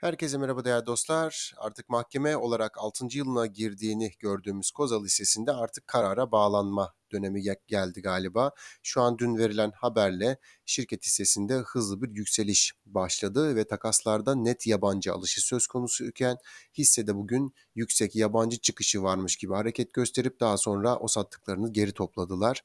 Herkese merhaba değerli dostlar. Artık mahkeme olarak 6. yılına girdiğini gördüğümüz Koza Lisesi'nde artık karara bağlanma dönemi geldi galiba. Şu an dün verilen haberle şirket hissesinde hızlı bir yükseliş başladı ve takaslarda net yabancı alışı söz konusu iken hissede bugün yüksek yabancı çıkışı varmış gibi hareket gösterip daha sonra o sattıklarını geri topladılar.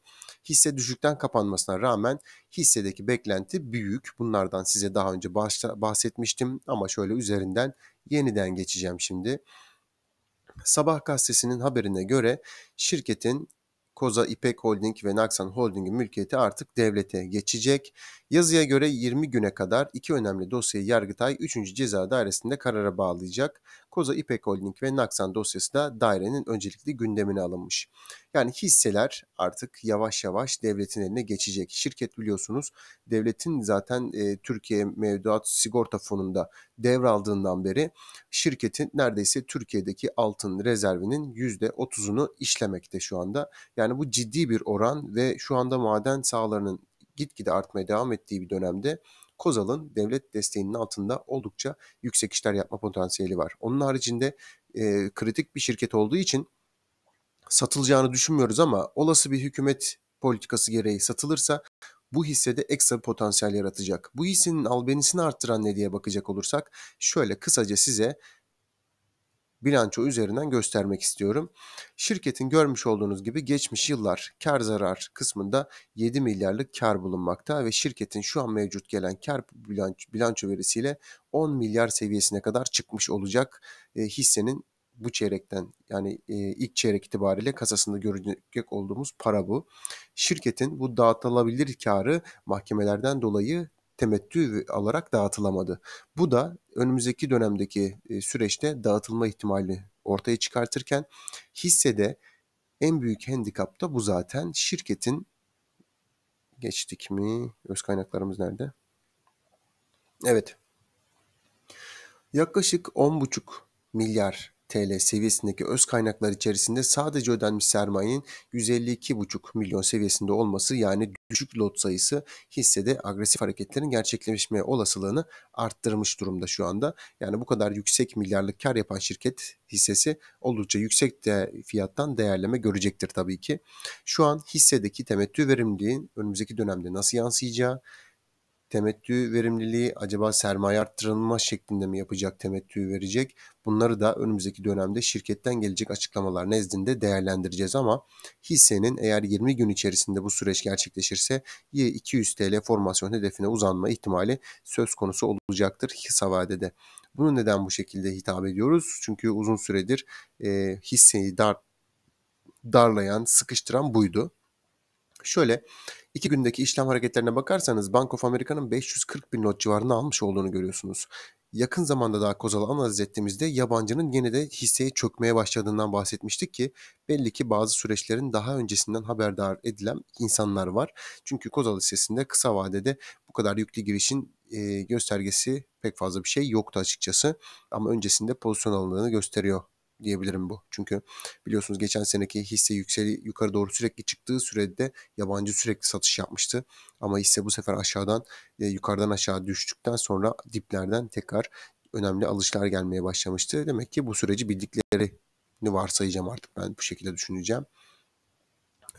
Hisse düşükten kapanmasına rağmen hissedeki beklenti büyük. Bunlardan size daha önce bahsetmiştim ama şöyle üzerinden yeniden geçeceğim şimdi. Sabah gazetesinin haberine göre şirketin Koza İpek Holding ve Naksan Holding'in mülkiyeti artık devlete geçecek. Yazıya göre 20 güne kadar iki önemli dosyayı Yargıtay 3. Ceza Dairesi'nde karara bağlayacak. Koza İpek Holding ve Naksan dosyası da dairenin öncelikli gündemine alınmış. Yani hisseler artık yavaş yavaş devletin eline geçecek. Şirket biliyorsunuz devletin zaten e, Türkiye Mevduat Sigorta Fonu'nda devraldığından beri şirketin neredeyse Türkiye'deki altın rezervinin %30'unu işlemekte şu anda. Yani bu ciddi bir oran ve şu anda maden sahalarının gitgide artmaya devam ettiği bir dönemde Kozal'ın devlet desteğinin altında oldukça yüksek işler yapma potansiyeli var. Onun haricinde e, kritik bir şirket olduğu için satılacağını düşünmüyoruz ama olası bir hükümet politikası gereği satılırsa bu hissede ekstra bir potansiyel yaratacak. Bu hissenin albenisini arttıran ne diye bakacak olursak şöyle kısaca size bilanço üzerinden göstermek istiyorum. Şirketin görmüş olduğunuz gibi geçmiş yıllar kar zarar kısmında 7 milyarlık kar bulunmakta ve şirketin şu an mevcut gelen kar bilanço, bilanço verisiyle 10 milyar seviyesine kadar çıkmış olacak e, hissenin bu çeyrekten yani e, ilk çeyrek itibariyle kasasında görecek olduğumuz para bu. Şirketin bu dağıtılabilir karı mahkemelerden dolayı temettü alarak dağıtılamadı. Bu da önümüzdeki dönemdeki e, süreçte dağıtılma ihtimali ortaya çıkartırken hissede en büyük handikap da bu zaten şirketin geçtik mi? Öz kaynaklarımız nerede? Evet. Yaklaşık 10,5 milyar TL seviyesindeki öz kaynaklar içerisinde sadece ödenmiş sermayenin 152,5 milyon seviyesinde olması yani düşük lot sayısı hissede agresif hareketlerin gerçekleşme olasılığını arttırmış durumda şu anda. Yani bu kadar yüksek milyarlık kar yapan şirket hissesi oldukça yüksek de fiyattan değerleme görecektir tabii ki. Şu an hissedeki temettü verimliliğin önümüzdeki dönemde nasıl yansıyacağı, temettü verimliliği acaba sermaye arttırılma şeklinde mi yapacak temettü verecek? Bunları da önümüzdeki dönemde şirketten gelecek açıklamalar nezdinde değerlendireceğiz ama hissenin eğer 20 gün içerisinde bu süreç gerçekleşirse 200 TL formasyon hedefine uzanma ihtimali söz konusu olacaktır hisse vadede. Bunu neden bu şekilde hitap ediyoruz? Çünkü uzun süredir e, hisseyi dar, darlayan, sıkıştıran buydu. Şöyle İki gündeki işlem hareketlerine bakarsanız Bank of America'nın 540 bin not civarında almış olduğunu görüyorsunuz. Yakın zamanda daha Kozal'ı analiz ettiğimizde yabancının yine de hisseye çökmeye başladığından bahsetmiştik ki belli ki bazı süreçlerin daha öncesinden haberdar edilen insanlar var. Çünkü kozalı hissesinde kısa vadede bu kadar yüklü girişin e, göstergesi pek fazla bir şey yoktu açıkçası ama öncesinde pozisyon alındığını gösteriyor diyebilirim bu. Çünkü biliyorsunuz geçen seneki hisse yükseli yukarı doğru sürekli çıktığı sürede yabancı sürekli satış yapmıştı. Ama hisse bu sefer aşağıdan e, yukarıdan aşağı düştükten sonra diplerden tekrar önemli alışlar gelmeye başlamıştı. Demek ki bu süreci bildikleri varsayacağım artık ben bu şekilde düşüneceğim.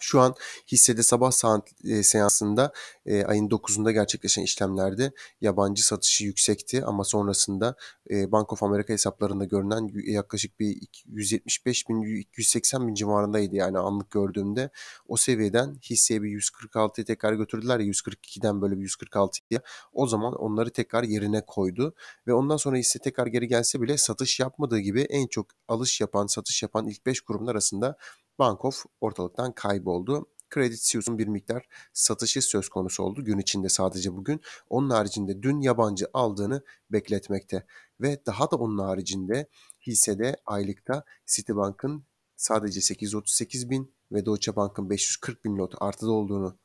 Şu an hissede sabah saat e, seansında e, ayın 9'unda gerçekleşen işlemlerde yabancı satışı yüksekti ama sonrasında e, Bank of America hesaplarında görünen yaklaşık bir 175 bin 280 bin civarındaydı yani anlık gördüğümde o seviyeden hisseye bir 146'ya tekrar götürdüler ya 142'den böyle bir 146'ya o zaman onları tekrar yerine koydu ve ondan sonra hisse tekrar geri gelse bile satış yapmadığı gibi en çok alış yapan satış yapan ilk 5 kurumun arasında Bankov ortalıktan kayboldu. Credit Suisse'un bir miktar satışı söz konusu oldu gün içinde sadece bugün. Onun haricinde dün yabancı aldığını bekletmekte ve daha da onun haricinde hissede aylıkta Citibank'ın sadece 838 bin ve Deutsche Bank'ın 540 bin lot artıda olduğunu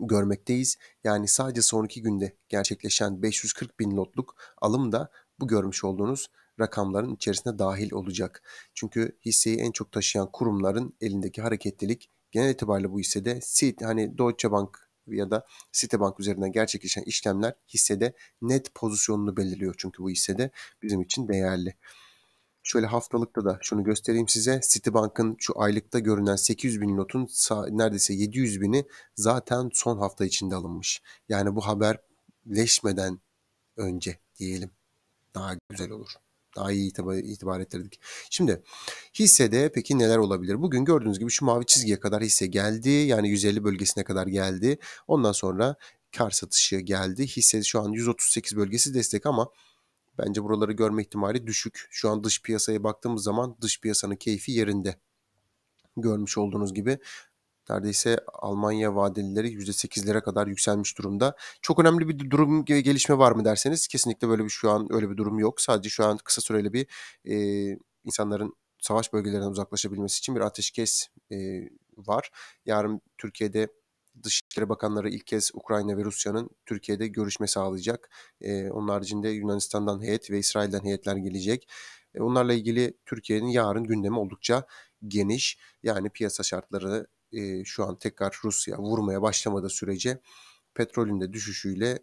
görmekteyiz. Yani sadece son iki günde gerçekleşen 540 bin lotluk alım da bu görmüş olduğunuz rakamların içerisine dahil olacak. Çünkü hisseyi en çok taşıyan kurumların elindeki hareketlilik genel itibariyle bu hissede hani Deutsche Bank ya da Citibank üzerinden gerçekleşen işlemler hissede net pozisyonunu belirliyor. Çünkü bu hissede bizim için değerli. Şöyle haftalıkta da şunu göstereyim size. Citibank'ın şu aylıkta görünen 800 bin notun neredeyse 700 bini zaten son hafta içinde alınmış. Yani bu haberleşmeden önce diyelim daha güzel olur daha iyi itibar, itibar ettirdik. Şimdi hissede peki neler olabilir? Bugün gördüğünüz gibi şu mavi çizgiye kadar hisse geldi. Yani 150 bölgesine kadar geldi. Ondan sonra kar satışı geldi. Hisse şu an 138 bölgesi destek ama bence buraları görme ihtimali düşük. Şu an dış piyasaya baktığımız zaman dış piyasanın keyfi yerinde görmüş olduğunuz gibi neredeyse Almanya vadelileri %8'lere kadar yükselmiş durumda. Çok önemli bir durum gelişme var mı derseniz kesinlikle böyle bir şu an öyle bir durum yok. Sadece şu an kısa süreli bir e, insanların savaş bölgelerinden uzaklaşabilmesi için bir ateşkes e, var. Yarın Türkiye'de Dışişleri Bakanları ilk kez Ukrayna ve Rusya'nın Türkiye'de görüşme sağlayacak. E, onun haricinde Yunanistan'dan heyet ve İsrail'den heyetler gelecek. E, onlarla ilgili Türkiye'nin yarın gündemi oldukça geniş. Yani piyasa şartları e, şu an tekrar Rusya vurmaya başlamadığı sürece petrolün de düşüşüyle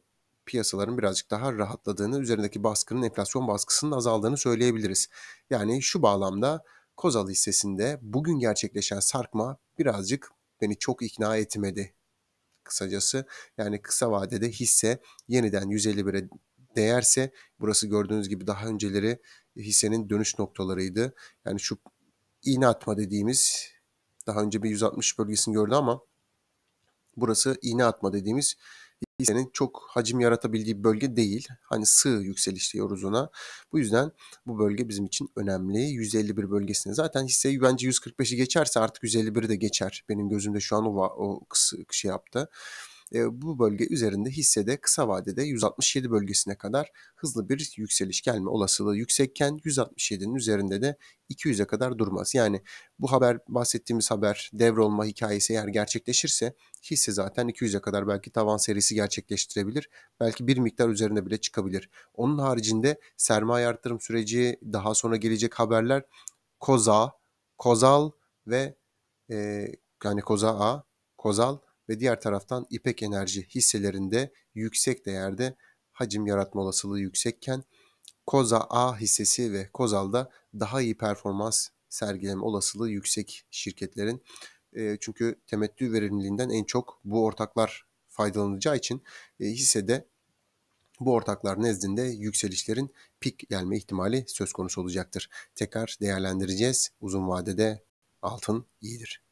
piyasaların birazcık daha rahatladığını, üzerindeki baskının, enflasyon baskısının azaldığını söyleyebiliriz. Yani şu bağlamda Kozal hissesinde bugün gerçekleşen sarkma birazcık beni çok ikna etmedi. Kısacası yani kısa vadede hisse yeniden 151'e değerse burası gördüğünüz gibi daha önceleri hissenin dönüş noktalarıydı. Yani şu iğne atma dediğimiz daha önce bir 160 bölgesini gördü ama burası iğne atma dediğimiz hissenin çok hacim yaratabildiği bir bölge değil. Hani sığ yükseliş diyoruz ona. Bu yüzden bu bölge bizim için önemli. 151 bölgesine zaten hisse bence 145'i geçerse artık 151'i de geçer. Benim gözümde şu an o, o şey yaptı bu bölge üzerinde hissede kısa vadede 167 bölgesine kadar hızlı bir yükseliş gelme olasılığı yüksekken 167'nin üzerinde de 200'e kadar durmaz. Yani bu haber bahsettiğimiz haber devrolma hikayesi eğer gerçekleşirse hisse zaten 200'e kadar belki tavan serisi gerçekleştirebilir. Belki bir miktar üzerine bile çıkabilir. Onun haricinde sermaye arttırım süreci daha sonra gelecek haberler Koza, Kozal ve e, yani Koza A, Kozal ve diğer taraftan İpek Enerji hisselerinde yüksek değerde hacim yaratma olasılığı yüksekken Koza A hissesi ve Kozal'da daha iyi performans sergileme olasılığı yüksek şirketlerin. E, çünkü temettü verimliliğinden en çok bu ortaklar faydalanacağı için e, hissede bu ortaklar nezdinde yükselişlerin pik gelme ihtimali söz konusu olacaktır. Tekrar değerlendireceğiz. Uzun vadede altın iyidir.